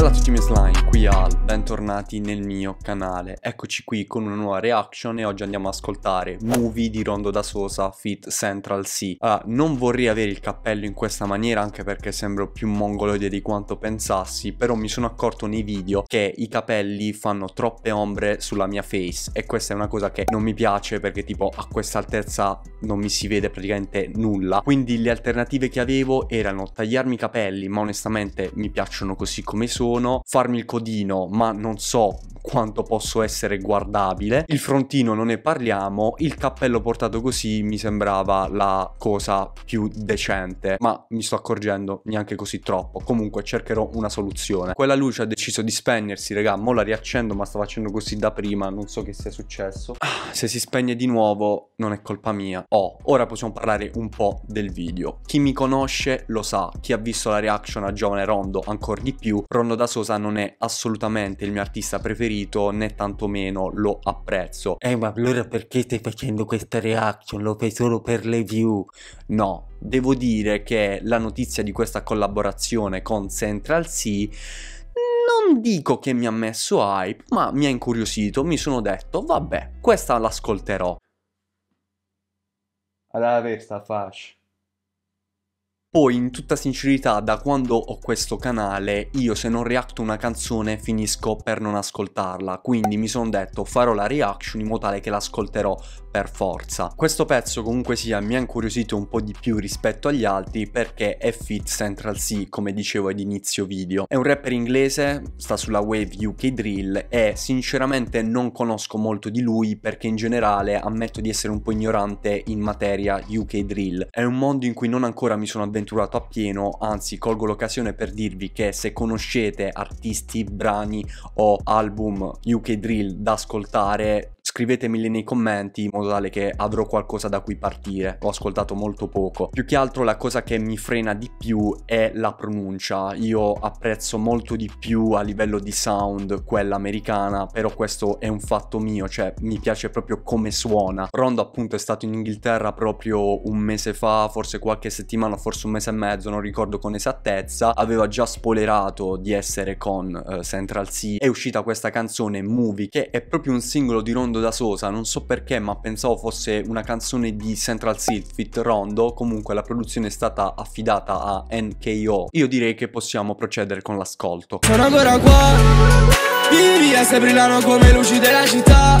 Bella a tutti miei slime, qui Al, bentornati nel mio canale. Eccoci qui con una nuova reaction e oggi andiamo ad ascoltare Movie di Rondo da Sosa Fit Central Sea. Allora, ah, non vorrei avere il cappello in questa maniera anche perché sembro più mongoloide di quanto pensassi, però mi sono accorto nei video che i capelli fanno troppe ombre sulla mia face e questa è una cosa che non mi piace perché tipo a questa altezza non mi si vede praticamente nulla. Quindi le alternative che avevo erano tagliarmi i capelli, ma onestamente mi piacciono così come sono sono farmi il codino, ma non so quanto posso essere guardabile. Il frontino non ne parliamo, il cappello portato così mi sembrava la cosa più decente, ma mi sto accorgendo neanche così troppo. Comunque cercherò una soluzione. Quella luce ha deciso di spegnersi, regà mo la riaccendo, ma sta facendo così da prima, non so che sia successo. Ah, se si spegne di nuovo non è colpa mia. Oh, ora possiamo parlare un po' del video. Chi mi conosce lo sa, chi ha visto la reaction a Giovane Rondo ancora di più, Rondo da Sosa non è assolutamente il mio artista preferito, né tantomeno lo apprezzo. Eh ma allora perché stai facendo questa reaction? Lo fai solo per le view? No, devo dire che la notizia di questa collaborazione con Central C non dico che mi ha messo hype, ma mi ha incuriosito, mi sono detto, vabbè, questa l'ascolterò alla vista, faccio. Poi in tutta sincerità da quando ho questo canale io se non reacto una canzone finisco per non ascoltarla quindi mi sono detto farò la reaction in modo tale che l'ascolterò per forza. Questo pezzo comunque sia mi ha incuriosito un po' di più rispetto agli altri perché è fit Central C come dicevo ad inizio video. È un rapper inglese, sta sulla Wave UK Drill e sinceramente non conosco molto di lui perché in generale ammetto di essere un po' ignorante in materia UK Drill. È un mondo in cui non ancora mi sono avventurato a pieno, anzi colgo l'occasione per dirvi che se conoscete artisti, brani o album UK Drill da ascoltare scrivetemeli nei commenti in modo tale che avrò qualcosa da cui partire. Ho ascoltato molto poco. Più che altro la cosa che mi frena di più è la pronuncia. Io apprezzo molto di più a livello di sound quella americana, però questo è un fatto mio, cioè mi piace proprio come suona. Rondo appunto è stato in Inghilterra proprio un mese fa, forse qualche settimana, forse un mese e mezzo, non ricordo con esattezza, aveva già spoilerato di essere con uh, Central Sea. È uscita questa canzone Movie che è proprio un singolo di Rondo da della Sosa, non so perché ma pensavo fosse una canzone di Central Fit Rondo, comunque la produzione è stata affidata a NKO. Io direi che possiamo procedere con l'ascolto. Sono ancora qua, vivi e se brillano come luci della città.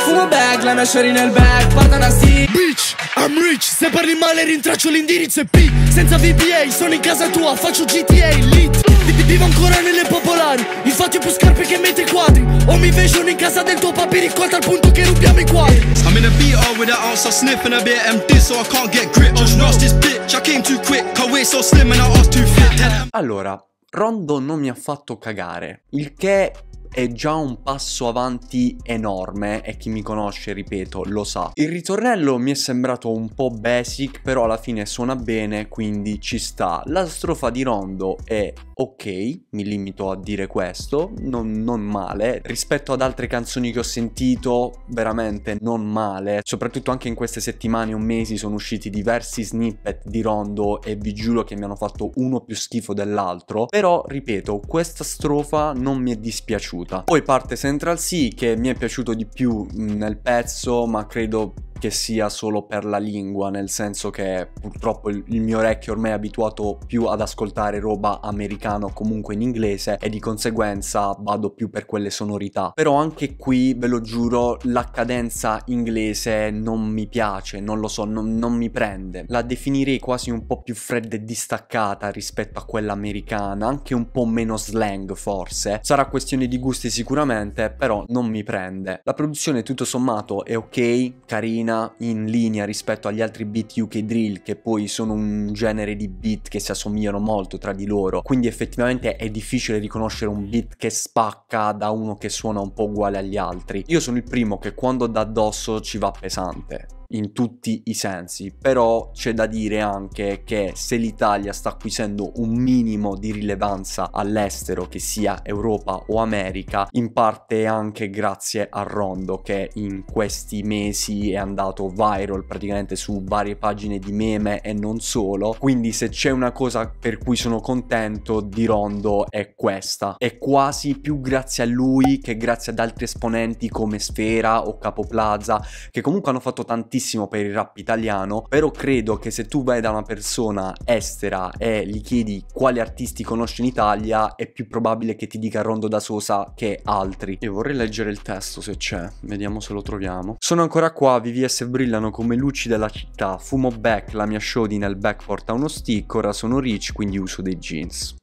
Fumo back, la nascere nel back, partono a sì. Bitch! I'm rich, se parli male rintraccio l'indirizzo e P Senza VBA, sono in casa tua, faccio GTA, lit Vivo ancora nelle popolari, infatti ho più scarpe che metri quadri mi invasion in casa del tuo papà, ricolta al punto che rubiamo i quadri I'm in a BO with an ounce, I sniff and a bit empty so I can't get grip Just rush this bitch, I came too quick, I weigh so slim and I asked too fit Allora, Rondo non mi ha fatto cagare, il che è già un passo avanti enorme e chi mi conosce, ripeto, lo sa. Il ritornello mi è sembrato un po' basic, però alla fine suona bene, quindi ci sta. La strofa di Rondo è ok, mi limito a dire questo, non, non male. Rispetto ad altre canzoni che ho sentito, veramente non male. Soprattutto anche in queste settimane o mesi sono usciti diversi snippet di Rondo e vi giuro che mi hanno fatto uno più schifo dell'altro. Però, ripeto, questa strofa non mi è dispiaciuta piaciuta. Poi parte Central Sea che mi è piaciuto di più nel pezzo ma credo che sia solo per la lingua, nel senso che purtroppo il, il mio orecchio ormai è abituato più ad ascoltare roba americana o comunque in inglese e di conseguenza vado più per quelle sonorità. Però anche qui, ve lo giuro, la cadenza inglese non mi piace, non lo so, non, non mi prende. La definirei quasi un po' più fredda e distaccata rispetto a quella americana, anche un po' meno slang forse. Sarà questione di gusti sicuramente, però non mi prende. La produzione tutto sommato è ok, carina, suona in linea rispetto agli altri beat UK drill che poi sono un genere di beat che si assomigliano molto tra di loro quindi effettivamente è difficile riconoscere un beat che spacca da uno che suona un po' uguale agli altri io sono il primo che quando da addosso ci va pesante in tutti i sensi, però c'è da dire anche che se l'Italia sta acquisendo un minimo di rilevanza all'estero, che sia Europa o America, in parte anche grazie a Rondo che in questi mesi è andato viral praticamente su varie pagine di meme e non solo, quindi se c'è una cosa per cui sono contento di Rondo è questa, è quasi più grazie a lui che grazie ad altri esponenti come Sfera o Capoplaza che comunque hanno fatto tantissimi tantissimo per il rap italiano, però credo che se tu vai da una persona estera e gli chiedi quali artisti conosci in Italia, è più probabile che ti dica Rondo da Sosa che altri. E vorrei leggere il testo se c'è, vediamo se lo troviamo. Sono ancora qua, VVS brillano come luci della città, fumo back, la mia show di nel back porta uno stick, ora sono rich quindi uso dei jeans.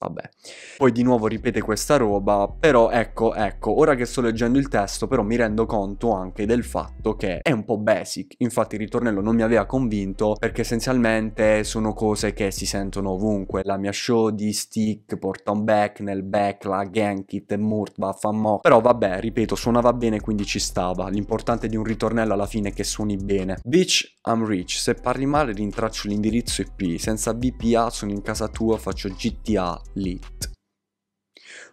Vabbè. Poi di nuovo ripete questa roba, però ecco, ecco, ora che sto leggendo il testo però mi rendo conto anche del fatto che è un po' basic, infatti il ritornello non mi aveva convinto perché essenzialmente sono cose che si sentono ovunque, la mia show di stick, porta un back, nel back, la Genkit, Murtba, Fammo, però vabbè, ripeto, suonava bene quindi ci stava, l'importante di un ritornello alla fine è che suoni bene. Bitch, I'm rich, se parli male rintraccio l'indirizzo IP, senza VPA sono in casa tua, faccio GTA, Lit.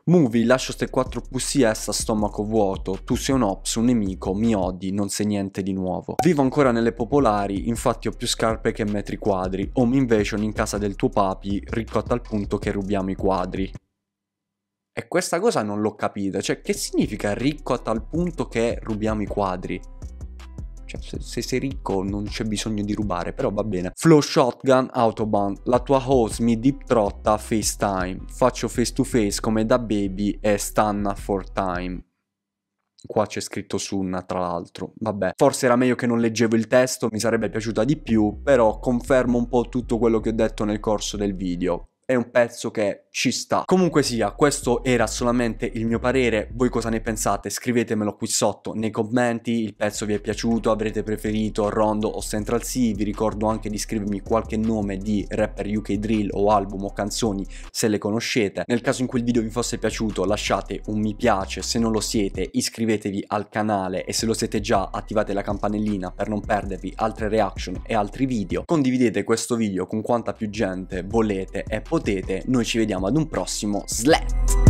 Movie, lascio ste quattro QCS a stomaco vuoto, tu sei un ops, un nemico, mi odi, non sei niente di nuovo. Vivo ancora nelle popolari, infatti ho più scarpe che metri quadri, home invasion in casa del tuo papi, ricco a tal punto che rubiamo i quadri. E questa cosa non l'ho capita, cioè che significa ricco a tal punto che rubiamo i quadri? Cioè, se, se, sei ricco non c'è bisogno di rubare, però va bene. Flow Shotgun Autobahn, la tua host mi deep trotta FaceTime. Faccio face to face come da baby e stanna for time. Qua c'è scritto Sunna, tra l'altro. Vabbè, forse era meglio che non leggevo il testo, mi sarebbe piaciuta di più, però confermo un po' tutto quello che ho detto nel corso del video. È un pezzo che ci sta. Comunque sia, questo era solamente il mio parere, voi cosa ne pensate? Scrivetemelo qui sotto nei commenti, il pezzo vi è piaciuto, avrete preferito Rondo o Central Sea, vi ricordo anche di scrivermi qualche nome di rapper UK Drill o album o canzoni se le conoscete. Nel caso in cui il video vi fosse piaciuto lasciate un mi piace, se non lo siete iscrivetevi al canale e se lo siete già attivate la campanellina per non perdervi altre reaction e altri video. Condividete questo video con quanta più gente volete e potete, noi ci vediamo ad un prossimo SLAT.